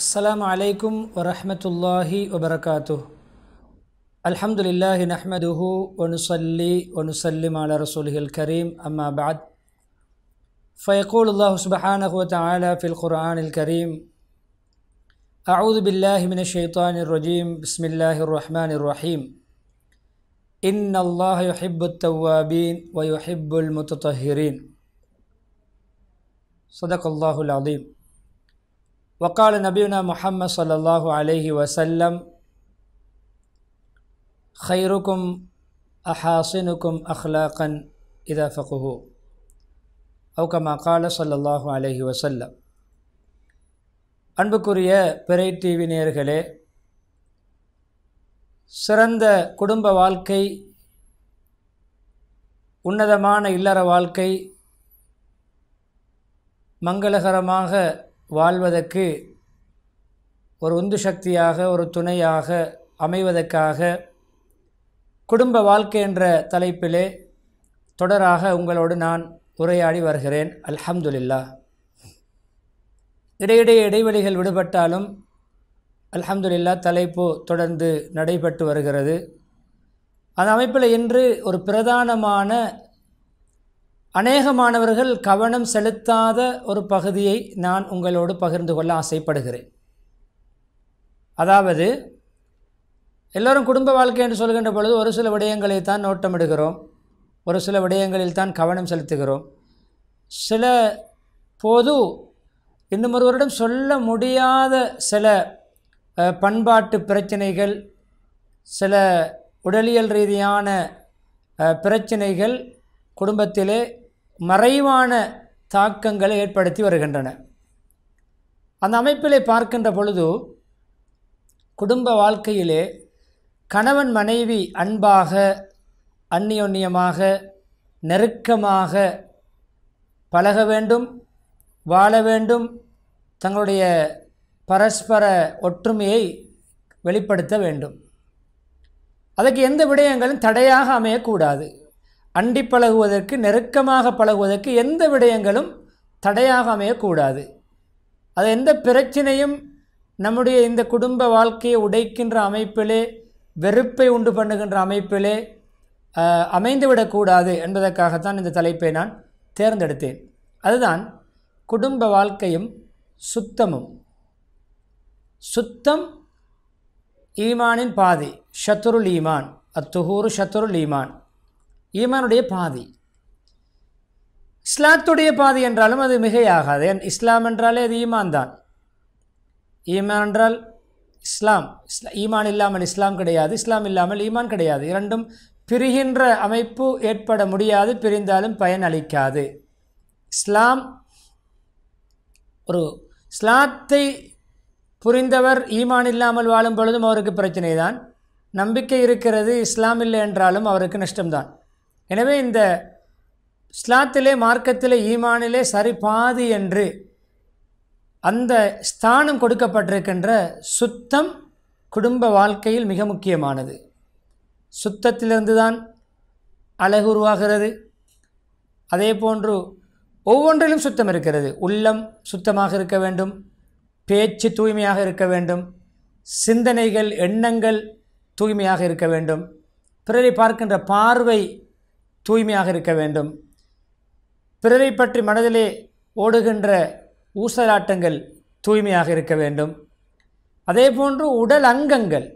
السلام عليكم ورحمة الله وبركاته الحمد لله نحمده ونصلي ونسلم على رسوله الكريم أما بعد فيقول الله سبحانه وتعالى في القرآن الكريم أعوذ بالله من الشيطان الرجيم بسم الله الرحمن الرحيم إن الله يحب التوابين ويحب المتطهرين صدق الله العظيم وقال نبينا محمد صلى الله عليه وسلم خيركم أحاصنكم أخلاقا إذا فقه أو كما قال صلى الله عليه وسلم அன்புக்குரிய பிறை டிவி நேர்களே சிறந்த குடும்ப வாழ்க்கை உன்னதமான இல்லற வாழ்க்கை மங்களகரமாக வாழ்வதற்கு ஒரு உந்து சக்தியாக ஒரு துணையாக அமைவதற்காக குடும்ப வாழ்க்கை என்ற தலைப்பிலே தொடராக உங்களோடு நான் உரையாடி வருகிறேன் அல்ஹம்துலில்லா இடையிடையே இடைவெளிகள் விடுபட்டாலும் அல்ஹம்துலில்லா தலைப்பு தொடர்ந்து நடைபெற்று வருகிறது அந்த அமைப்பில் இன்று ஒரு பிரதானமான அநேக மாணவர்கள் கவனம் செலுத்தாத ஒரு பகுதியை நான் உங்களோடு பகிர்ந்து கொள்ள ஆசைப்படுகிறேன் அதாவது எல்லோரும் குடும்ப வாழ்க்கை என்று சொல்கின்ற பொழுது ஒரு சில விடயங்களை தான் நோட்டமிடுகிறோம் ஒரு சில விடயங்களில் தான் கவனம் செலுத்துகிறோம் சில போது இன்னும் ஒருவரிடம் சொல்ல முடியாத சில பண்பாட்டு பிரச்சனைகள் சில உடலியல் ரீதியான பிரச்சனைகள் குடும்பத்திலே மறைவான தாக்கங்களை ஏற்படுத்தி வருகின்றன அந்த அமைப்பிலே பார்க்கின்ற பொழுது குடும்ப வாழ்க்கையிலே கணவன் மனைவி அன்பாக அந்நியோன்யமாக நெருக்கமாக பழக வேண்டும் வாழ வேண்டும் தங்களுடைய பரஸ்பர ஒற்றுமையை வெளிப்படுத்த வேண்டும் அதற்கு எந்த விடயங்களும் தடையாக அமையக்கூடாது அண்டி பழகுவதற்கு நெருக்கமாக பழகுவதற்கு எந்த விடயங்களும் தடையாக அமையக்கூடாது அது எந்த பிரச்சனையும் நம்முடைய இந்த குடும்ப வாழ்க்கையை உடைக்கின்ற அமைப்பிலே வெறுப்பை உண்டு பண்ணுகின்ற அமைப்பிலே அமைந்துவிடக்கூடாது என்பதற்காகத்தான் இந்த தலைப்பை நான் தேர்ந்தெடுத்தேன் அதுதான் குடும்ப வாழ்க்கையும் சுத்தமும் சுத்தம் ஈமானின் பாதி ஷத்துருல் ஈமான் அத்துகூறு ஷத்துருல் ஈமான் ஈமானுடைய பாதி இஸ்லாத்துடைய பாதி என்றாலும் அது மிகையாகாது ஏன் இஸ்லாம் என்றாலே அது ஈமான் தான் ஈமான் என்றால் இஸ்லாம் இஸ்லா ஈமான் இல்லாமல் இஸ்லாம் கிடையாது இஸ்லாம் இல்லாமல் ஈமான் கிடையாது இரண்டும் பிரிகின்ற அமைப்பு ஏற்பட முடியாது பிரிந்தாலும் பயன் அளிக்காது இஸ்லாம் ஒரு இஸ்லாத்தை புரிந்தவர் ஈமான் இல்லாமல் வாழும் பொழுதும் அவருக்கு பிரச்சனை தான் நம்பிக்கை இருக்கிறது இஸ்லாம் இல்லை என்றாலும் அவருக்கு நஷ்டம்தான் எனவே இந்த ஸ்லாத்திலே மார்க்கத்திலே ஈமானிலே சரி பாதி என்று அந்த ஸ்தானம் கொடுக்கப்பட்டிருக்கின்ற சுத்தம் குடும்ப வாழ்க்கையில் மிக முக்கியமானது சுத்தத்திலிருந்து தான் அழகு உருவாகிறது அதே போன்று ஒவ்வொன்றிலும் சுத்தம் இருக்கிறது உள்ளம் சுத்தமாக இருக்க வேண்டும் பேச்சு தூய்மையாக இருக்க வேண்டும் சிந்தனைகள் எண்ணங்கள் தூய்மையாக இருக்க வேண்டும் பிறரை பார்க்கின்ற பார்வை தூய்மையாக இருக்க வேண்டும் பிறரை பற்றி மனதிலே ஓடுகின்ற ஊசலாட்டங்கள் தூய்மையாக இருக்க வேண்டும் அதே போன்று உடல் அங்கங்கள்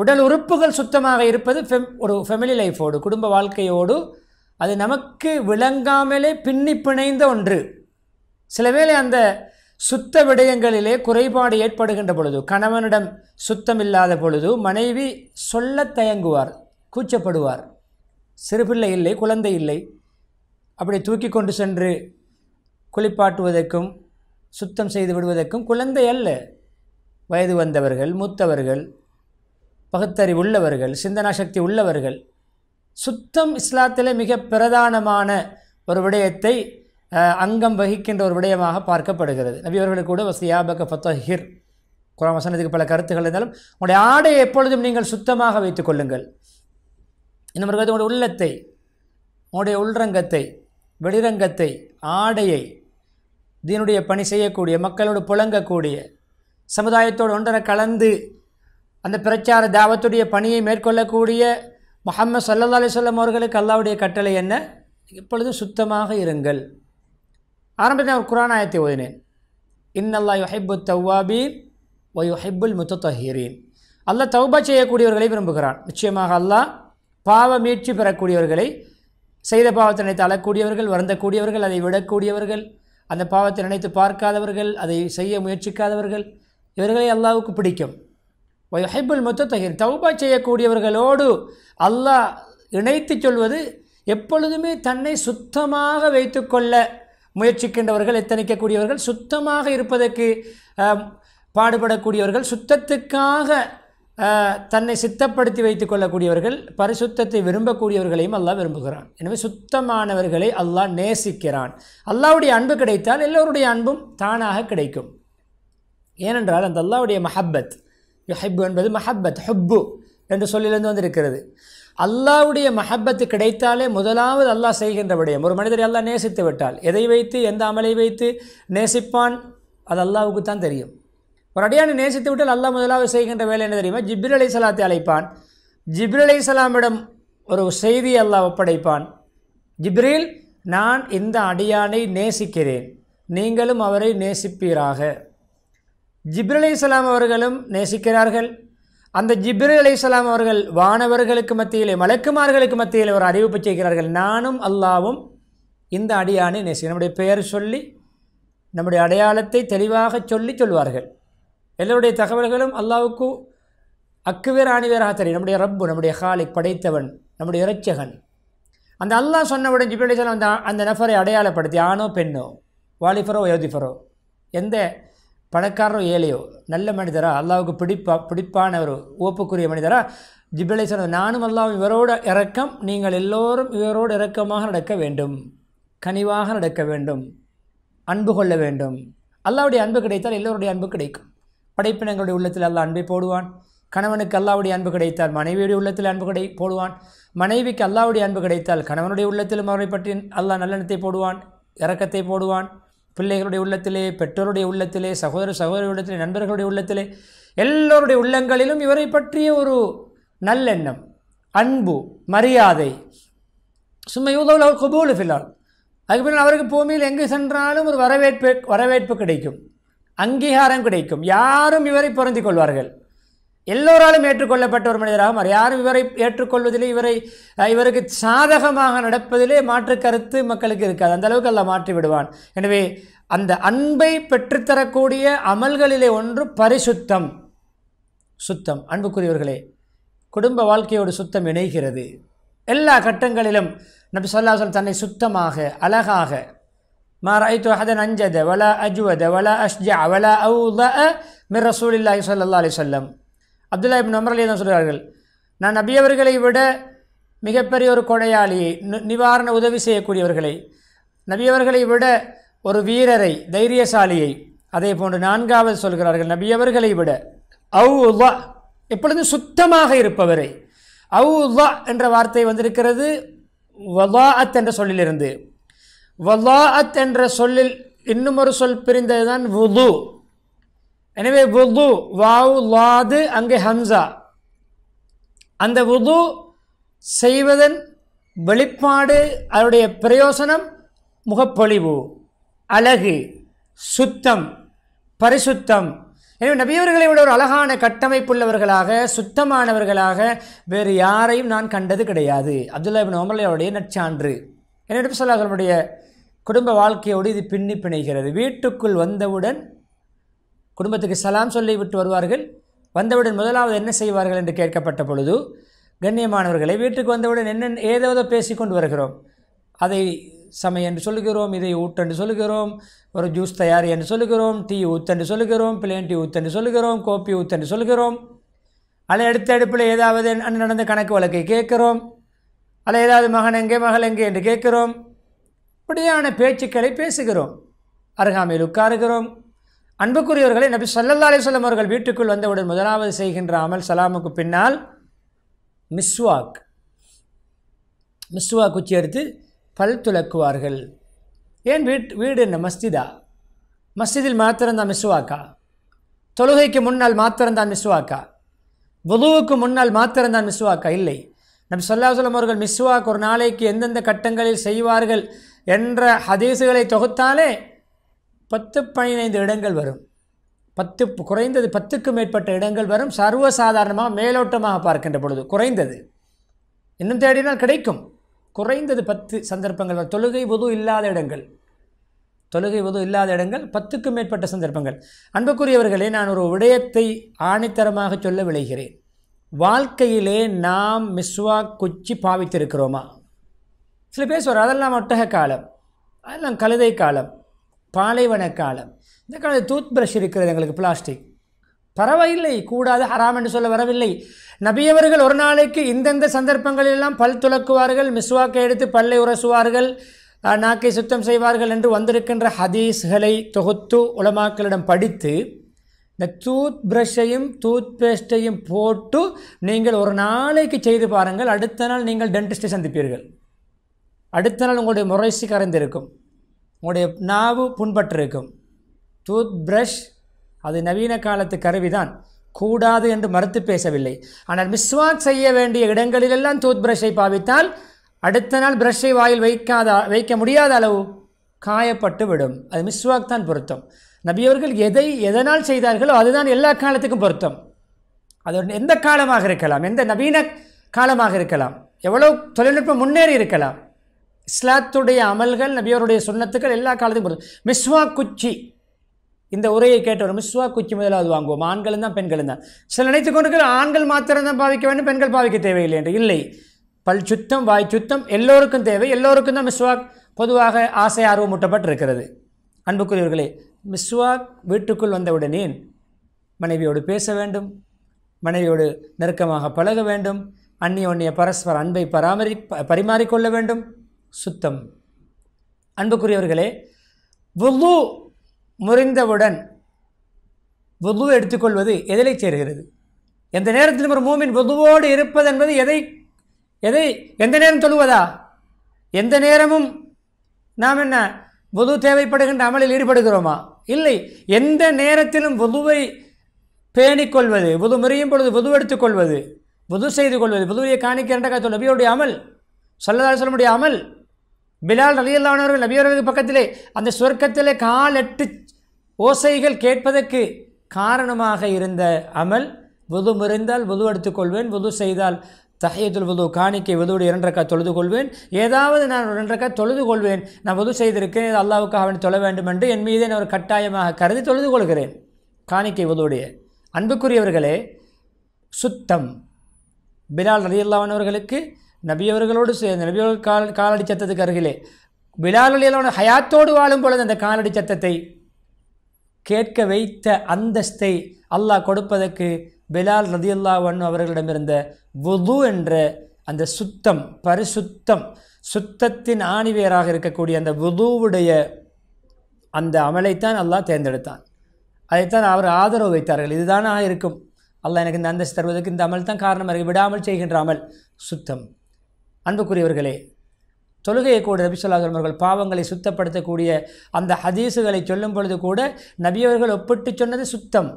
உடல் உறுப்புகள் சுத்தமாக இருப்பது ஃபெம் ஒரு ஃபெமிலி லைஃபோடு குடும்ப வாழ்க்கையோடு அது நமக்கு விளங்காமலே பின்னி பிணைந்த ஒன்று சில வேளை அந்த சுத்த விடயங்களிலே குறைபாடு ஏற்படுகின்ற பொழுது கணவனிடம் சுத்தமில்லாத பொழுது மனைவி சொல்ல தயங்குவார் கூச்சப்படுவார் சிறுபிள்ளை இல்லை குழந்தை இல்லை அப்படி தூக்கி கொண்டு சென்று குளிப்பாட்டுவதற்கும் சுத்தம் செய்து விடுவதற்கும் குழந்தை அல்ல வயது வந்தவர்கள் மூத்தவர்கள் பகுத்தறி உள்ளவர்கள் சிந்தனா சக்தி உள்ளவர்கள் சுத்தம் இஸ்லாத்தில் மிக பிரதானமான ஒரு விடயத்தை அங்கம் வகிக்கின்ற ஒரு விடயமாக பார்க்கப்படுகிறது நபியவர்கள் கூட வசியாபக ஃபத்தஹிர் குரான் வசனத்துக்கு பல கருத்துக்கள் இருந்தாலும் உங்களுடைய ஆடையை எப்பொழுதும் நீங்கள் சுத்தமாக வைத்துக் கொள்ளுங்கள் இந்த மிருகத்தை உங்களுடைய உள்ளத்தை உங்களுடைய உள்ரங்கத்தை வெளிரங்கத்தை ஆடையை தீனுடைய பணி செய்யக்கூடிய மக்களோடு புழங்கக்கூடிய சமுதாயத்தோடு ஒன்றரை கலந்து அந்த பிரச்சார தாவத்துடைய பணியை மேற்கொள்ளக்கூடிய முகம்மது சல்லா சொல்லம் அவர்களுக்கு அல்லாவுடைய கட்டளை என்ன இப்பொழுது சுத்தமாக இருங்கள் ஆரம்பத்தில் ஒரு குரானாயத்தை ஓதினேன் இன்னல்லா யுஹைபு தவ்வாபீர் ஒய் யுஹைபுல் முத்தஹீரீன் அல்லா தௌபா செய்யக்கூடியவர்களை விரும்புகிறான் நிச்சயமாக அல்லாஹ் பாவ மீட்சி பெறக்கூடியவர்களை செய்த பாவத்தை நினைத்து அழக்கூடியவர்கள் வருந்தக்கூடியவர்கள் அதை விடக்கூடியவர்கள் அந்த பாவத்தை நினைத்து பார்க்காதவர்கள் அதை செய்ய முயற்சிக்காதவர்கள் இவர்களை அல்லாவுக்கு பிடிக்கும் ஹைபுல் மொத்தத்தகிர் தௌபா செய்யக்கூடியவர்களோடு அல்லாஹ் இணைத்து சொல்வது எப்பொழுதுமே தன்னை சுத்தமாக வைத்துக்கொள்ள முயற்சிக்கின்றவர்கள் எத்தனைக்கக்கூடியவர்கள் சுத்தமாக இருப்பதற்கு பாடுபடக்கூடியவர்கள் சுத்தத்துக்காக தன்னை சித்தப்படுத்தி வைத்துக் கொள்ளக்கூடியவர்கள் பரிசுத்தத்தை விரும்பக்கூடியவர்களையும் அல்லாஹ் விரும்புகிறான் எனவே சுத்தமானவர்களை அல்லாஹ் நேசிக்கிறான் அல்லாவுடைய அன்பு கிடைத்தால் எல்லோருடைய அன்பும் தானாக கிடைக்கும் ஏனென்றால் அந்த அல்லாவுடைய மஹப்பத் யுஹிப்பு என்பது மஹப்பத் ஹுப்பு என்ற சொல்லிலிருந்து வந்திருக்கிறது அல்லாவுடைய மஹப்பத்து கிடைத்தாலே முதலாவது அல்லாஹ் செய்கின்ற விடயம் ஒரு மனிதரை அல்லாஹ் நேசித்து விட்டால் எதை வைத்து எந்த அமலை வைத்து நேசிப்பான் அது அல்லாவுக்கு தான் தெரியும் ஒரு அடியானை நேசித்து விட்டு அல்லா முதலாக செய்கின்ற வேலை என்ன தெரியுமா ஜிப்ரில் அலி சலாத்தை அழைப்பான் ஜிப்ரில் அலி சலாமிடம் ஒரு செய்தி அல்லாஹ் ஒப்படைப்பான் ஜிப்ரில் நான் இந்த அடியானை நேசிக்கிறேன் நீங்களும் அவரை நேசிப்பீராக அலி சலாம் அவர்களும் நேசிக்கிறார்கள் அந்த ஜிப்ரல் அலி சலாம் அவர்கள் வானவர்களுக்கு மத்தியிலே மலக்குமார்களுக்கு மத்தியில் ஒரு அறிவிப்பு செய்கிறார்கள் நானும் அல்லாவும் இந்த அடியானை நேசி நம்முடைய பெயர் சொல்லி நம்முடைய அடையாளத்தை தெளிவாக சொல்லி சொல்வார்கள் எல்லோருடைய தகவல்களும் அல்லாவுக்கு அக்குவேர் ஆணிவேராக தெரியும் நம்முடைய ரப்பு நம்முடைய ஹாலிக் படைத்தவன் நம்முடைய இரட்சகன் அந்த அல்லாஹ் சொன்னவுடன் ஜிபிலேசன் அந்த அந்த நபரை அடையாளப்படுத்தி ஆணோ பெண்ணோ வாலிஃபரோ யோதிஃபரோ எந்த பணக்காரரோ ஏழையோ நல்ல மனிதரா அல்லாவுக்கு பிடிப்பா பிடிப்பான ஒரு ஓப்புக்குரிய மனிதரா ஜிபிலை சொல்ல நானும் அல்லாவும் இவரோடு இறக்கம் நீங்கள் எல்லோரும் இவரோடு இறக்கமாக நடக்க வேண்டும் கனிவாக நடக்க வேண்டும் அன்பு கொள்ள வேண்டும் அல்லாவுடைய அன்பு கிடைத்தால் எல்லோருடைய அன்பு கிடைக்கும் படைப்பினங்களுடைய உள்ளத்தில் அல்லா அன்பை போடுவான் கணவனுக்கு அல்லாவுடைய அன்பு கிடைத்தால் மனைவியுடைய உள்ளத்தில் அன்பு கிடை போடுவான் மனைவிக்கு அல்லாவுடைய அன்பு கிடைத்தால் கணவனுடைய உள்ளத்திலும் அவரை பற்றி அல்லா நல்லெண்ணத்தை போடுவான் இறக்கத்தை போடுவான் பிள்ளைகளுடைய உள்ளத்திலே பெற்றோருடைய உள்ளத்திலே சகோதர சகோதரி உள்ளத்திலே நண்பர்களுடைய உள்ளத்திலே எல்லோருடைய உள்ளங்களிலும் இவரை பற்றிய ஒரு நல்லெண்ணம் அன்பு மரியாதை சும்மா யூதவில் அவர் ஃபில்லால் ஃபிலால் அதுக்கு பின்னால் அவருக்கு பூமியில் எங்கு சென்றாலும் ஒரு வரவேற்பு வரவேற்பு கிடைக்கும் அங்கீகாரம் கிடைக்கும் யாரும் இவரை பொருந்தி கொள்வார்கள் எல்லோராலும் ஏற்றுக்கொள்ளப்பட்ட ஒரு மனிதராக மாறி யாரும் இவரை ஏற்றுக்கொள்வதிலே இவரை இவருக்கு சாதகமாக நடப்பதிலே மாற்று கருத்து மக்களுக்கு இருக்காது அந்த அளவுக்கு எல்லாம் மாற்றி விடுவான் எனவே அந்த அன்பை பெற்றுத்தரக்கூடிய அமல்களிலே ஒன்று பரிசுத்தம் சுத்தம் அன்புக்குரியவர்களே குடும்ப வாழ்க்கையோடு சுத்தம் இணைகிறது எல்லா கட்டங்களிலும் நபி சொல்லாசல் தன்னை சுத்தமாக அழகாக ما رأيت أحدا أنجد ولا أجود ولا أشجع ولا أوضأ من رسول الله صلى الله عليه وسلم அப்துல்லா இப்னு அமர் அலி சொல்கிறார்கள் நான் நபியவர்களை விட மிகப்பெரிய ஒரு கொடையாளியை நிவாரண உதவி செய்யக்கூடியவர்களை நபியவர்களை விட ஒரு வீரரை தைரியசாலியை அதே போன்று நான்காவது சொல்கிறார்கள் நபியவர்களை விட அவுவா எப்பொழுதும் சுத்தமாக இருப்பவரை அவுவா என்ற வார்த்தை வந்திருக்கிறது வதாஅத் என்ற சொல்லிலிருந்து வலாஅத் என்ற சொல்லில் இன்னும் ஒரு சொல் பிரிந்ததுதான் வுது எனவே வுது வாவு லாது அங்கே ஹம்சா அந்த வுது செய்வதன் வெளிப்பாடு அதனுடைய பிரயோசனம் முகப்பொழிவு அழகு சுத்தம் பரிசுத்தம் எனவே நபியவர்களை விட ஒரு அழகான கட்டமைப்புள்ளவர்களாக சுத்தமானவர்களாக வேறு யாரையும் நான் கண்டது கிடையாது அப்துல்லா இபின் உமர்லையாவுடைய நற்சான்று என்னிடம் சொல்ல குடும்ப வாழ்க்கையோடு இது பின்னி பிணைகிறது வீட்டுக்குள் வந்தவுடன் குடும்பத்துக்கு சலாம் சொல்லி விட்டு வருவார்கள் வந்தவுடன் முதலாவது என்ன செய்வார்கள் என்று கேட்கப்பட்ட பொழுது கண்ணியமானவர்களை வீட்டுக்கு வந்தவுடன் என்ன ஏதாவது பேசி கொண்டு வருகிறோம் அதை சமைய என்று சொல்லுகிறோம் இதை ஊட்டென்று சொல்லுகிறோம் ஒரு ஜூஸ் தயார் என்று சொல்லுகிறோம் டீ ஊத்தென்று சொல்லுகிறோம் பிளேன் டீ ஊத்தென்று சொல்லுகிறோம் கோப்பி ஊத்தென்று சொல்லுகிறோம் அதை அடுத்த அடுப்பில் ஏதாவது நடந்த கணக்கு வழக்கை கேட்குறோம் ஏதாவது மகன் எங்கே மகள் எங்கே என்று கேட்கிறோம் இப்படியான பேச்சுக்களை பேசுகிறோம் அருகாமையில் உட்காருகிறோம் அன்புக்குரியவர்களை நபி சல்லல்லா சொல்லம் அவர்கள் வீட்டுக்குள் வந்தவுடன் முதலாவது செய்கின்ற அமல் சலாமுக்கு பின்னால் மிஸ்வாக் மிஸ்வாக் குச்சி எடுத்து பல் துலக்குவார்கள் ஏன் வீட் வீடு என்ன மஸ்திதா மஸ்ஜிதில் மாத்திரம்தான் மிஸ்வாக்கா தொழுகைக்கு முன்னால் மாத்திரம்தான் மிஸ்வாக்கா வதுவுக்கு முன்னால் மாத்திரம்தான் மிஸ்வாக்கா இல்லை நம் சொல்லாசலம் அவர்கள் மிஸ்வாக் ஒரு நாளைக்கு எந்தெந்த கட்டங்களில் செய்வார்கள் என்ற ஹதீசுகளை தொகுத்தாலே பத்து பதினைந்து இடங்கள் வரும் பத்து குறைந்தது பத்துக்கும் மேற்பட்ட இடங்கள் வரும் சர்வசாதாரணமாக மேலோட்டமாக பார்க்கின்ற பொழுது குறைந்தது இன்னும் தேடினால் கிடைக்கும் குறைந்தது பத்து சந்தர்ப்பங்கள் வரும் தொழுகை பொது இல்லாத இடங்கள் தொழுகை பொது இல்லாத இடங்கள் பத்துக்கும் மேற்பட்ட சந்தர்ப்பங்கள் அன்புக்குரியவர்களே நான் ஒரு விடயத்தை ஆணித்தரமாக சொல்ல விளைகிறேன் வாழ்க்கையிலே நாம் மிஸ்வா குச்சி பாவித்திருக்கிறோமா சில பேர் சொல்கிறார் அதெல்லாம் ஒட்டக காலம் அதெல்லாம் கழுதை காலம் பாலைவன காலம் இந்த காலத்தில் டூத் ப்ரஷ் இருக்கிறது எங்களுக்கு பிளாஸ்டிக் பரவாயில்லை கூடாது ஹராம் என்று சொல்ல வரவில்லை நபியவர்கள் ஒரு நாளைக்கு இந்தந்த சந்தர்ப்பங்களிலெல்லாம் பல் துளக்குவார்கள் மிஸ்வாக்கை எடுத்து பல்லை உரசுவார்கள் நாக்கை சுத்தம் செய்வார்கள் என்று வந்திருக்கின்ற ஹதீஸ்களை தொகுத்து உலமாக்களிடம் படித்து இந்த டூத் ப்ரஷ்ஷையும் டூத் பேஸ்ட்டையும் போட்டு நீங்கள் ஒரு நாளைக்கு செய்து பாருங்கள் அடுத்த நாள் நீங்கள் டென்டிஸ்ட்டை சந்திப்பீர்கள் அடுத்த நாள் உங்களுடைய முறைசி கரைந்திருக்கும் உங்களுடைய நாவு புண்பட்டிருக்கும் டூத் ப்ரஷ் அது நவீன காலத்து கருவிதான் கூடாது என்று மறுத்து பேசவில்லை ஆனால் மிஸ்வாக் செய்ய வேண்டிய இடங்களிலெல்லாம் டூத் ப்ரஷை பாவித்தால் அடுத்த நாள் ப்ரஷ்ஷை வாயில் வைக்காத வைக்க முடியாத அளவு காயப்பட்டு விடும் அது மிஸ்வாக் தான் பொருத்தம் நபியவர்கள் எதை எதனால் செய்தார்களோ அதுதான் எல்லா காலத்துக்கும் பொருத்தம் அது எந்த காலமாக இருக்கலாம் எந்த நவீன காலமாக இருக்கலாம் எவ்வளோ தொழில்நுட்பம் முன்னேறி இருக்கலாம் இஸ்லாத்துடைய அமல்கள் நபியவருடைய சுண்ணத்துக்கள் எல்லா காலத்துக்கும் பொருத்தம் மிஸ்வா குச்சி இந்த உரையை கேட்டவர் மிஸ்வா குச்சி முதலாவது வாங்குவோம் ஆண்களும் தான் பெண்களும் தான் சில நினைத்து கொண்டிருக்கிற ஆண்கள் மாத்திரம் தான் பாவிக்க வேண்டும் பெண்கள் பாவிக்க தேவையில்லை என்று இல்லை பல் சுத்தம் வாய் சுத்தம் எல்லோருக்கும் தேவை எல்லோருக்கும் தான் மிஸ்வாக் பொதுவாக ஆசை ஆர்வம் இருக்கிறது அன்புக்குரியவர்களே மிஸ்வாக் வீட்டுக்குள் வந்தவுடனே மனைவியோடு பேச வேண்டும் மனைவியோடு நெருக்கமாக பழக வேண்டும் அந்நியோன்னிய பரஸ்பர அன்பை பராமரி பரிமாறிக்கொள்ள வேண்டும் சுத்தம் அன்புக்குரியவர்களே வுது முறிந்தவுடன் வுதுவை எடுத்துக்கொள்வது எதிலை சேர்கிறது எந்த நேரத்திலும் ஒரு மூமின் வுதுவோடு இருப்பது என்பது எதை எதை எந்த நேரம் தொழுவதா எந்த நேரமும் நாம் என்ன வது தேவைப்படுகின்ற அமலில் ஈடுபடுகிறோமா இல்லை எந்த நேரத்திலும் பொதுவை பேணிக்கொள்வது புது முறையும் பொழுது எடுத்துக் கொள்வது புது செய்து கொள்வது புதுவையை காணிக்க என்ற நபியோடைய அமல் சொல்லதால் சொல்ல முடிய அமல் பிலால் ரலியல்லானவர்கள் நபியவர்களுக்கு பக்கத்திலே அந்த சொர்க்கத்திலே எட்டு ஓசைகள் கேட்பதற்கு காரணமாக இருந்த அமல் புது முறைந்தால் புது எடுத்துக்கொள்வேன் புது செய்தால் தஹியத்துல் வது காணிக்கை வதுவோடு இரண்டரைக்கா தொழுது கொள்வேன் ஏதாவது நான் இரண்டரைக்கா தொழுது கொள்வேன் நான் வது செய்திருக்கேன் அல்லாவுக்காக அவன் தொழ வேண்டும் என்று என் மீதே நான் ஒரு கட்டாயமாக கருதி தொழுது கொள்கிறேன் காணிக்கை வதுடைய அன்புக்குரியவர்களே சுத்தம் பிலால் ரதியல்லாவன் அல்லாவனவர்களுக்கு நபியவர்களோடு சேர்ந்து நபியவர்கள் கால் காலடி சத்தத்துக்கு அருகிலே பிலால் ரதியல்லாவன் ஹயாத்தோடு வாழும் பொழுது அந்த காலடி சத்தத்தை கேட்க வைத்த அந்தஸ்தை அல்லாஹ் கொடுப்பதற்கு பிலால் ரதியுல்லா வண்ணு அவர்களிடமிருந்த வது என்ற அந்த சுத்தம் பரிசுத்தம் சுத்தத்தின் ஆணிவேராக இருக்கக்கூடிய அந்த வுதுவுடைய அந்த அமலைத்தான் அல்லாஹ் தேர்ந்தெடுத்தான் அதைத்தான் அவர் ஆதரவு வைத்தார்கள் இதுதானாக இருக்கும் அல்லாஹ் எனக்கு இந்த அந்தஸ்து தருவதற்கு இந்த அமல் தான் காரணமாக இருக்கு விடாமல் செய்கின்ற அமல் சுத்தம் அன்புக்குரியவர்களே தொழுகையை கூட நபி அவர்கள் பாவங்களை சுத்தப்படுத்தக்கூடிய அந்த ஹதீஸுகளை சொல்லும் பொழுது கூட நபியவர்கள் ஒப்பிட்டு சொன்னது சுத்தம்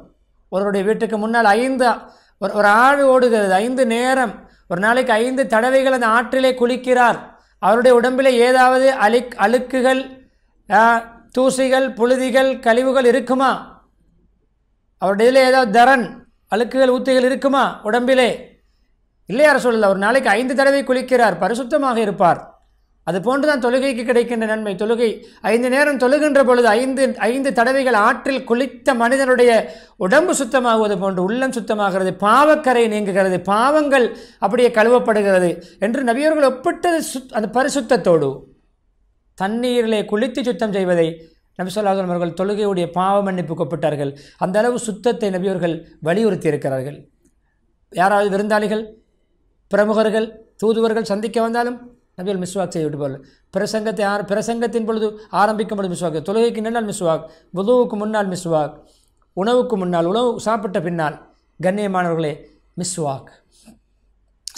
ஒருவருடைய வீட்டுக்கு முன்னால் ஐந்து ஒரு ஒரு ஆடு ஓடுகிறது ஐந்து நேரம் ஒரு நாளைக்கு ஐந்து தடவைகள் அந்த ஆற்றிலே குளிக்கிறார் அவருடைய உடம்பில் ஏதாவது அழுக் அழுக்குகள் தூசிகள் புழுதிகள் கழிவுகள் இருக்குமா அவருடைய இதில் ஏதாவது தரன் அழுக்குகள் ஊத்திகள் இருக்குமா உடம்பிலே இல்லையார சொல்லல ஒரு நாளைக்கு ஐந்து தடவை குளிக்கிறார் பரிசுத்தமாக இருப்பார் அது போன்றுதான் தொழுகைக்கு கிடைக்கின்ற நன்மை தொழுகை ஐந்து நேரம் தொழுகின்ற பொழுது ஐந்து ஐந்து தடவைகள் ஆற்றில் குளித்த மனிதனுடைய உடம்பு சுத்தமாகுவது போன்று உள்ளம் சுத்தமாகிறது பாவக்கரை நீங்குகிறது பாவங்கள் அப்படியே கழுவப்படுகிறது என்று நபியவர்கள் ஒப்பிட்டது சுத் அந்த பரிசுத்தத்தோடு தண்ணீரிலே குளித்து சுத்தம் செய்வதை நபிசல்லாஹன் அவர்கள் தொழுகையுடைய பாவ மன்னிப்பு கொப்பிட்டார்கள் அந்த அளவு சுத்தத்தை நபியவர்கள் வலியுறுத்தி இருக்கிறார்கள் யாராவது விருந்தாளிகள் பிரமுகர்கள் தூதுவர்கள் சந்திக்க வந்தாலும் நபிகள் மிஸ்வாக் செய்யப்பட்டுவார்கள் பிரசங்கத்தை ஆர பிரசங்கத்தின் பொழுது ஆரம்பிக்கும் பொழுது மிஸ்வாக் தொழுகைக்கு நின்னால் மிஸ்வாக் உதவுக்கு முன்னால் மிஸ்வாக் உணவுக்கு முன்னால் உணவு சாப்பிட்ட பின்னால் கண்ணியமானவர்களே மிஸ்வாக்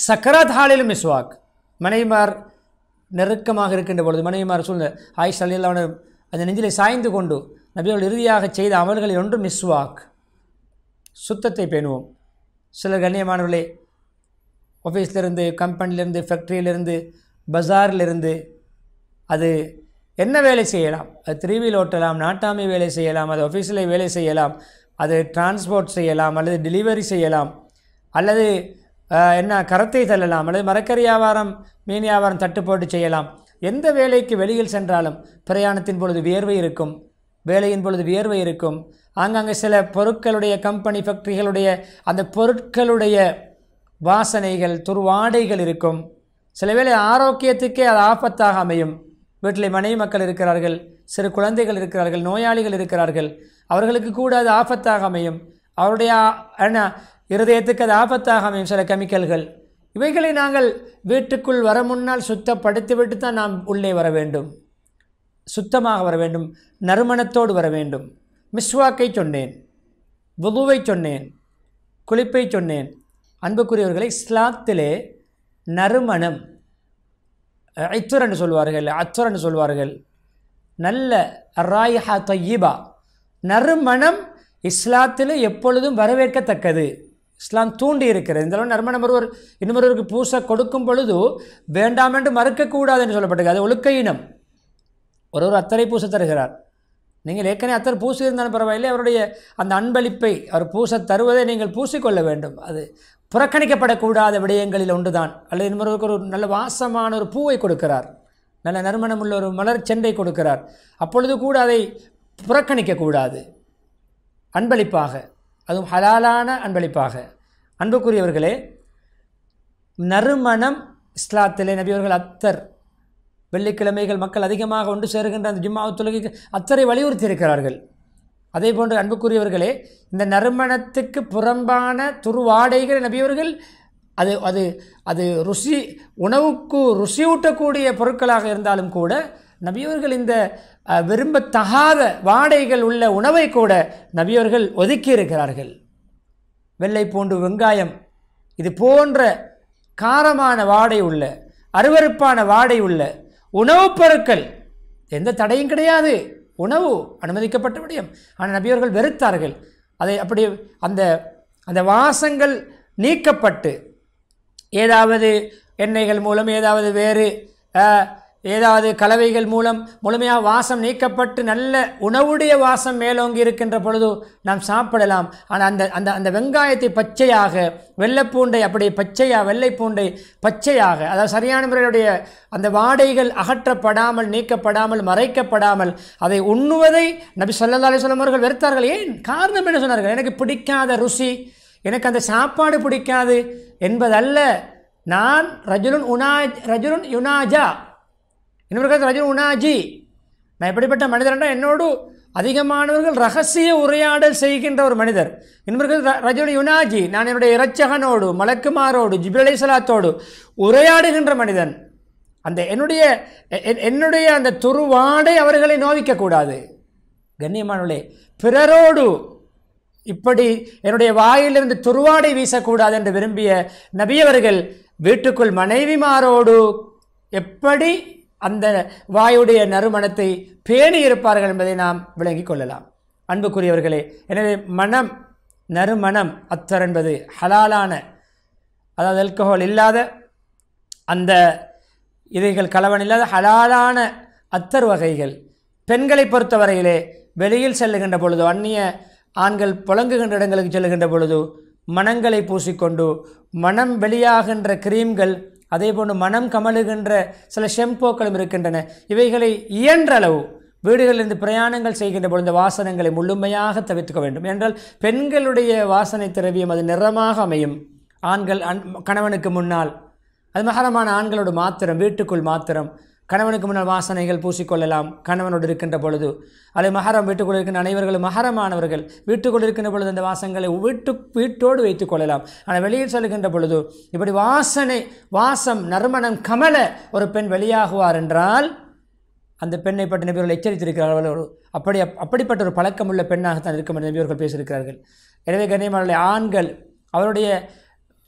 சக்கராத் ஹாலிலும் மிஸ்வாக் மனைவிமார் நெருக்கமாக இருக்கின்ற பொழுது மனைவிமார் சூழ்நிலை ஆயிஷ் அலியல்லான அந்த நெஞ்சிலை சாய்ந்து கொண்டு நபிகள் இறுதியாக செய்த அமல்களில் ஒன்று மிஸ்வாக் சுத்தத்தை பேணுவோம் சிலர் கண்ணியமானவர்களே ஆஃபீஸ்லேருந்து கம்பெனிலேருந்து ஃபேக்ட்ரியிலேருந்து பஜாரிலிருந்து அது என்ன வேலை செய்யலாம் அது திருவியில் ஓட்டலாம் நாட்டாமை வேலை செய்யலாம் அது ஆஃபீஸில் வேலை செய்யலாம் அது டிரான்ஸ்போர்ட் செய்யலாம் அல்லது டெலிவரி செய்யலாம் அல்லது என்ன கரத்தை தள்ளலாம் அல்லது மரக்கறி வியாபாரம் மீன் வியாபாரம் தட்டுப்போட்டு செய்யலாம் எந்த வேலைக்கு வெளியில் சென்றாலும் பிரயாணத்தின் பொழுது வியர்வை இருக்கும் வேலையின் பொழுது வியர்வை இருக்கும் ஆங்காங்கே சில பொருட்களுடைய கம்பெனி ஃபேக்ட்ரிகளுடைய அந்த பொருட்களுடைய வாசனைகள் துர்வாடைகள் இருக்கும் சில வேளை ஆரோக்கியத்துக்கே அது ஆபத்தாக அமையும் வீட்டில் மனைவி மக்கள் இருக்கிறார்கள் சிறு குழந்தைகள் இருக்கிறார்கள் நோயாளிகள் இருக்கிறார்கள் அவர்களுக்கு கூட அது ஆபத்தாக அமையும் அவருடைய என்ன இருதயத்துக்கு அது ஆபத்தாக அமையும் சில கெமிக்கல்கள் இவைகளை நாங்கள் வீட்டுக்குள் வர முன்னால் சுத்தப்படுத்திவிட்டு தான் நாம் உள்ளே வர வேண்டும் சுத்தமாக வர வேண்டும் நறுமணத்தோடு வர வேண்டும் மிஸ்வாக்கை சொன்னேன் வகுவை சொன்னேன் குளிப்பை சொன்னேன் அன்புக்குரியவர்களை இஸ்லாத்திலே நறுமணம் என்று சொல்வார்கள் அத்துரன்னு சொல்வார்கள் நல்ல ராயிஹா தொய்யீபா நறுமணம் இஸ்லாத்தில் எப்பொழுதும் வரவேற்கத்தக்கது இஸ்லாம் தூண்டி இருக்கிறது இந்த அளவு நறுமணம் ஒருவர் இன்னொருவருக்கு பூசை கொடுக்கும் பொழுது வேண்டாம் என்று மறுக்கக்கூடாது என்று சொல்லப்பட்டிருக்கு அது ஒழுக்க இனம் ஒருவர் அத்தரை பூசை தருகிறார் நீங்கள் ஏற்கனவே அத்தர் பூசியிருந்தாலும் பரவாயில்லை அவருடைய அந்த அன்பளிப்பை அவர் பூச தருவதை நீங்கள் பூசிக்கொள்ள வேண்டும் அது புறக்கணிக்கப்படக்கூடாத விடயங்களில் ஒன்றுதான் அல்லது இன்னொருக்கு ஒரு நல்ல வாசமான ஒரு பூவை கொடுக்கிறார் நல்ல நறுமணம் உள்ள ஒரு மலர் செண்டை கொடுக்கிறார் அப்பொழுது கூட அதை புறக்கணிக்கக்கூடாது அன்பளிப்பாக அதுவும் ஹலாலான அன்பளிப்பாக அன்புக்குரியவர்களே நறுமணம் இஸ்லாத்திலே நபியவர்கள் அத்தர் வெள்ளிக்கிழமைகள் மக்கள் அதிகமாக ஒன்று சேருகின்ற அந்த ஜும்மா தொழுகைக்கு அத்தனை வலியுறுத்தி இருக்கிறார்கள் அதே போன்று அன்புக்குரியவர்களே இந்த நறுமணத்துக்கு புறம்பான துருவாடைகள் நபியவர்கள் அது அது அது ருசி உணவுக்கு ருசியூட்டக்கூடிய பொருட்களாக இருந்தாலும் கூட நபியவர்கள் இந்த விரும்பத்தகாத வாடைகள் உள்ள உணவை கூட நபியவர்கள் இருக்கிறார்கள் வெள்ளை பூண்டு வெங்காயம் இது போன்ற காரமான வாடை உள்ள அருவறுப்பான வாடை உள்ள உணவுப் பொருட்கள் எந்த தடையும் கிடையாது உணவு அனுமதிக்கப்பட்ட விடயம் ஆனால் நபியவர்கள் வெறுத்தார்கள் அதை அப்படி அந்த அந்த வாசங்கள் நீக்கப்பட்டு ஏதாவது எண்ணெய்கள் மூலம் ஏதாவது வேறு ஏதாவது கலவைகள் மூலம் முழுமையாக வாசம் நீக்கப்பட்டு நல்ல உணவுடைய வாசம் மேலோங்கி இருக்கின்ற பொழுது நாம் சாப்பிடலாம் ஆனால் அந்த அந்த அந்த வெங்காயத்தை பச்சையாக வெள்ளைப்பூண்டை அப்படி பச்சையாக வெள்ளைப்பூண்டை பச்சையாக அதாவது சரியான முறையுடைய அந்த வாடைகள் அகற்றப்படாமல் நீக்கப்படாமல் மறைக்கப்படாமல் அதை உண்ணுவதை நபி சொல்லதாலே அலிஸ்லாம் அவர்கள் வெறுத்தார்கள் ஏன் காரணம் என்ன சொன்னார்கள் எனக்கு பிடிக்காத ருசி எனக்கு அந்த சாப்பாடு பிடிக்காது என்பதல்ல நான் ரஜுனன் உனா ரஜுனன் யுனாஜா இன்னொரு காலத்தில் ரஜினி உனாஜி நான் எப்படிப்பட்ட மனிதர்னா என்னோடு அதிகமானவர்கள் ரகசிய உரையாடல் செய்கின்ற ஒரு மனிதர் இன்னொரு ரஜினி யுனாஜி நான் என்னுடைய இரட்சகனோடு மலக்குமாரோடு ஜிபிலை சலாத்தோடு உரையாடுகின்ற மனிதன் அந்த என்னுடைய என்னுடைய அந்த துருவாடை அவர்களை நோவிக்கக்கூடாது கண்ணியமானவளே பிறரோடு இப்படி என்னுடைய வாயிலிருந்து துருவாடை வீசக்கூடாது என்று விரும்பிய நபியவர்கள் வீட்டுக்குள் மனைவிமாரோடு எப்படி அந்த வாயுடைய நறுமணத்தை பேணி இருப்பார்கள் என்பதை நாம் விளங்கிக் கொள்ளலாம் அன்புக்குரியவர்களே எனவே மனம் நறுமணம் அத்தர் என்பது ஹலாலான அதாவது அல்கஹால் இல்லாத அந்த இதைகள் கலவன் இல்லாத ஹலாலான அத்தர் வகைகள் பெண்களை பொறுத்தவரையிலே வெளியில் செல்லுகின்ற பொழுது அந்நிய ஆண்கள் புழங்குகின்ற இடங்களுக்கு செல்லுகின்ற பொழுது மனங்களை பூசிக்கொண்டு மனம் வெளியாகின்ற கிரீம்கள் அதே போன்று மனம் கமழுகின்ற சில ஷெம்போக்களும் இருக்கின்றன இவைகளை இயன்றளவு வீடுகளிலிருந்து பிரயாணங்கள் செய்கின்ற பொழுது வாசனங்களை முழுமையாக தவிர்த்துக்க வேண்டும் என்றால் பெண்களுடைய வாசனை திரவியம் அது நிறமாக அமையும் ஆண்கள் அன் கணவனுக்கு முன்னால் அது மகரமான ஆண்களோடு மாத்திரம் வீட்டுக்குள் மாத்திரம் கணவனுக்கு முன்னால் வாசனைகள் பூசிக்கொள்ளலாம் கணவனோடு இருக்கின்ற பொழுது அல்லது மகரம் வீட்டுக்குள்ளே இருக்கின்ற அனைவர்களும் மகரமானவர்கள் வீட்டுக்குள் இருக்கின்ற பொழுது அந்த வாசங்களை வீட்டு வீட்டோடு வைத்துக் கொள்ளலாம் ஆனால் வெளியில் செல்கின்ற பொழுது இப்படி வாசனை வாசம் நறுமணம் கமல ஒரு பெண் வெளியாகுவார் என்றால் அந்த பெண்ணை பற்றி நபியவர்கள் எச்சரித்திருக்கிறார்கள் ஒரு அப்படி அப்படிப்பட்ட ஒரு பழக்கமுள்ள பெண்ணாகத்தான் இருக்கும் என்று நபியவர்கள் பேசியிருக்கிறார்கள் எனவே கண்ணியமான ஆண்கள் அவருடைய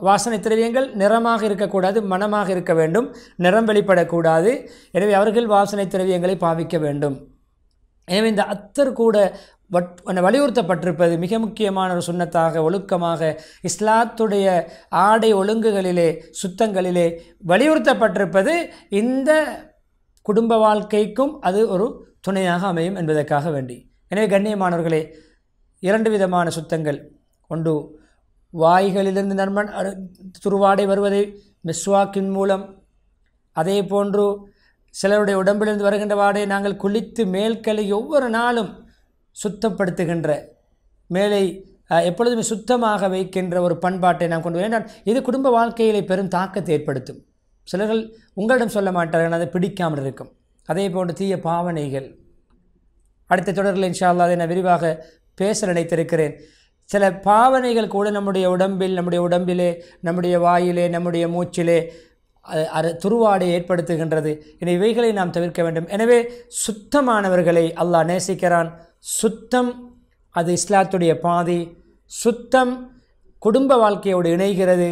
வாசனை திரவியங்கள் நிறமாக இருக்கக்கூடாது மனமாக இருக்க வேண்டும் நிறம் வெளிப்படக்கூடாது எனவே அவர்கள் வாசனை திரவியங்களை பாவிக்க வேண்டும் எனவே இந்த அத்தர் கூட வட் வலியுறுத்தப்பட்டிருப்பது மிக முக்கியமான ஒரு சுண்ணத்தாக ஒழுக்கமாக இஸ்லாத்துடைய ஆடை ஒழுங்குகளிலே சுத்தங்களிலே வலியுறுத்தப்பட்டிருப்பது இந்த குடும்ப வாழ்க்கைக்கும் அது ஒரு துணையாக அமையும் என்பதற்காக வேண்டி எனவே கண்ணியமானவர்களே இரண்டு விதமான சுத்தங்கள் ஒன்று வாய்களிலிருந்து நண்பன் அரு துருவாடை வருவதை மிஸ்வாக்கின் மூலம் அதே போன்று சிலருடைய உடம்பிலிருந்து வருகின்ற வாடை நாங்கள் குளித்து மேல்களை ஒவ்வொரு நாளும் சுத்தப்படுத்துகின்ற மேலை எப்பொழுதுமே சுத்தமாக வைக்கின்ற ஒரு பண்பாட்டை நாம் கொண்டு ஏன்னால் இது குடும்ப வாழ்க்கையிலே பெரும் தாக்கத்தை ஏற்படுத்தும் சிலர்கள் உங்களிடம் சொல்ல மாட்டார்கள் அதை பிடிக்காமல் இருக்கும் அதே போன்ற தீய பாவனைகள் அடுத்த தொடரில் இன்ஷா அல்லா அதை நான் விரிவாக பேச நினைத்திருக்கிறேன் சில பாவனைகள் கூட நம்முடைய உடம்பில் நம்முடைய உடம்பிலே நம்முடைய வாயிலே நம்முடைய மூச்சிலே அது துருவாடை ஏற்படுத்துகின்றது என இவைகளை நாம் தவிர்க்க வேண்டும் எனவே சுத்தமானவர்களை அல்லாஹ் நேசிக்கிறான் சுத்தம் அது இஸ்லாத்துடைய பாதி சுத்தம் குடும்ப வாழ்க்கையோடு இணைகிறது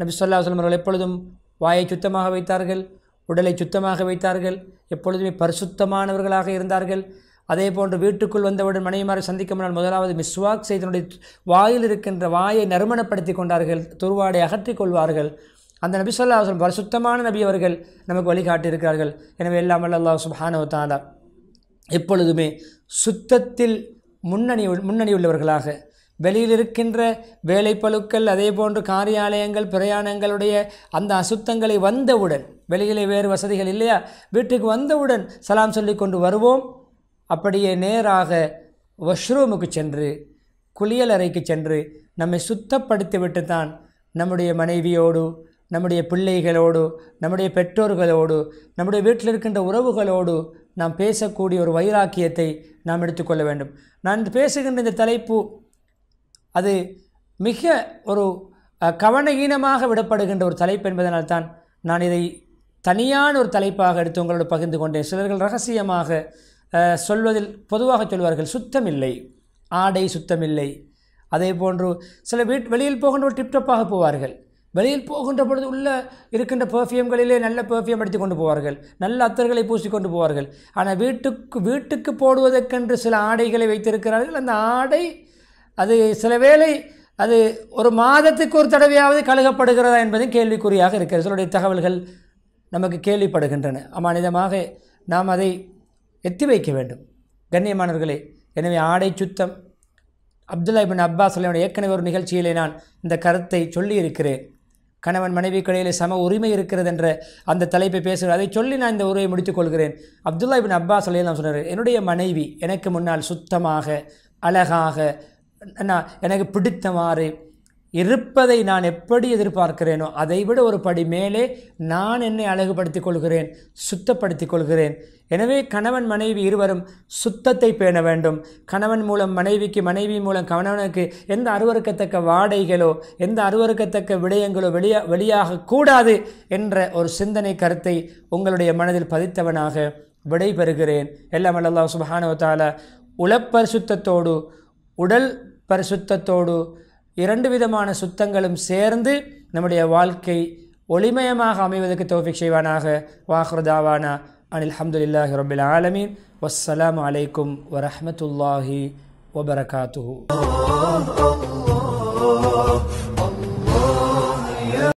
நபி சொல்லா அவர்கள் எப்பொழுதும் வாயை சுத்தமாக வைத்தார்கள் உடலை சுத்தமாக வைத்தார்கள் எப்பொழுதுமே பரிசுத்தமானவர்களாக இருந்தார்கள் அதே போன்று வீட்டுக்குள் வந்தவுடன் மனைவிமாரை சந்திக்க முன்னால் முதலாவது மிஸ்வாக் செய்தனுடைய வாயில் இருக்கின்ற வாயை நறுமணப்படுத்தி கொண்டார்கள் துருவாடை அகற்றி கொள்வார்கள் அந்த நபி சொல்லா பரிசுத்தமான நபி அவர்கள் நமக்கு வழிகாட்டியிருக்கிறார்கள் எனவே எல்லாம் அல்லா சுபானோ தாலா எப்பொழுதுமே சுத்தத்தில் முன்னணி முன்னணி உள்ளவர்களாக வெளியில் இருக்கின்ற வேலைப்பழுக்கள் அதே போன்று காரியாலயங்கள் பிரயாணங்களுடைய அந்த அசுத்தங்களை வந்தவுடன் வெளியிலே வேறு வசதிகள் இல்லையா வீட்டுக்கு வந்தவுடன் சலாம் சொல்லிக்கொண்டு வருவோம் அப்படியே நேராக வாஷ்ரூமுக்கு சென்று குளியல் அறைக்கு சென்று நம்மை சுத்தப்படுத்திவிட்டு தான் நம்முடைய மனைவியோடு நம்முடைய பிள்ளைகளோடு நம்முடைய பெற்றோர்களோடு நம்முடைய வீட்டில் இருக்கின்ற உறவுகளோடு நாம் பேசக்கூடிய ஒரு வைராக்கியத்தை நாம் எடுத்துக்கொள்ள வேண்டும் நான் பேசுகின்ற இந்த தலைப்பு அது மிக ஒரு கவனகீனமாக விடப்படுகின்ற ஒரு தலைப்பு என்பதனால்தான் நான் இதை தனியான ஒரு தலைப்பாக எடுத்து உங்களோட பகிர்ந்து கொண்டேன் சிலர்கள் ரகசியமாக சொல்வதில் பொதுவாக சொல்வார்கள் சுத்தமில்லை ஆடை சுத்தமில்லை அதே போன்று சில வீட் வெளியில் ஒரு டிப்டப்பாக போவார்கள் வெளியில் போகின்ற பொழுது உள்ளே இருக்கின்ற பெர்ஃப்யூம்களிலே நல்ல பெர்ஃப்யூம் எடுத்து கொண்டு போவார்கள் நல்ல அத்தர்களை பூசி கொண்டு போவார்கள் ஆனால் வீட்டுக்கு வீட்டுக்கு போடுவதற்கென்று சில ஆடைகளை வைத்திருக்கிறார்கள் அந்த ஆடை அது சில வேளை அது ஒரு மாதத்துக்கு ஒரு தடவையாவது கழுகப்படுகிறதா என்பது கேள்விக்குறியாக இருக்கிறது சிலருடைய தகவல்கள் நமக்கு கேள்விப்படுகின்றன அமானிதமாக நாம் அதை எத்தி வைக்க வேண்டும் கண்ணியமானவர்களே எனவே ஆடை சுத்தம் அப்துல்லா பின் அப்பாஸ் அலையோட ஏற்கனவே ஒரு நிகழ்ச்சியிலே நான் இந்த கருத்தை சொல்லியிருக்கிறேன் கணவன் மனைவி கடையிலே சம உரிமை இருக்கிறது என்ற அந்த தலைப்பை பேசுகிறேன் அதை சொல்லி நான் இந்த உரையை முடித்துக் கொள்கிறேன் அப்துல்லா பின் அப்பாஸ் நான் சொன்னார் என்னுடைய மனைவி எனக்கு முன்னால் சுத்தமாக அழகாக என்ன எனக்கு பிடித்தவாறு இருப்பதை நான் எப்படி எதிர்பார்க்கிறேனோ அதை விட ஒரு படி மேலே நான் என்னை அழகுபடுத்திக் கொள்கிறேன் சுத்தப்படுத்திக் கொள்கிறேன் எனவே கணவன் மனைவி இருவரும் சுத்தத்தை பேண வேண்டும் கணவன் மூலம் மனைவிக்கு மனைவி மூலம் கணவனுக்கு எந்த அருவறுக்கத்தக்க வாடைகளோ எந்த அருவறுக்கத்தக்க விடயங்களோ வெளியா வெளியாக கூடாது என்ற ஒரு சிந்தனை கருத்தை உங்களுடைய மனதில் பதித்தவனாக விடைபெறுகிறேன் எல்லாம் அல்லா சுபஹானவத்தால உளப்பரிசுத்தத்தோடு உடல் பரிசுத்தத்தோடு இரண்டு விதமான சுத்தங்களும் சேர்ந்து நம்முடைய வாழ்க்கை ஒளிமயமாக அமைவதற்கு தோஃபிக் செய்வானாக வாஹ்ரதாவானா அனில் ஹம்துல்லாஹி ரபில் ஆலமீன் வஸ்ஸலாம் அலைக்கும் வரமத்துல்லாஹி வபரகாத்து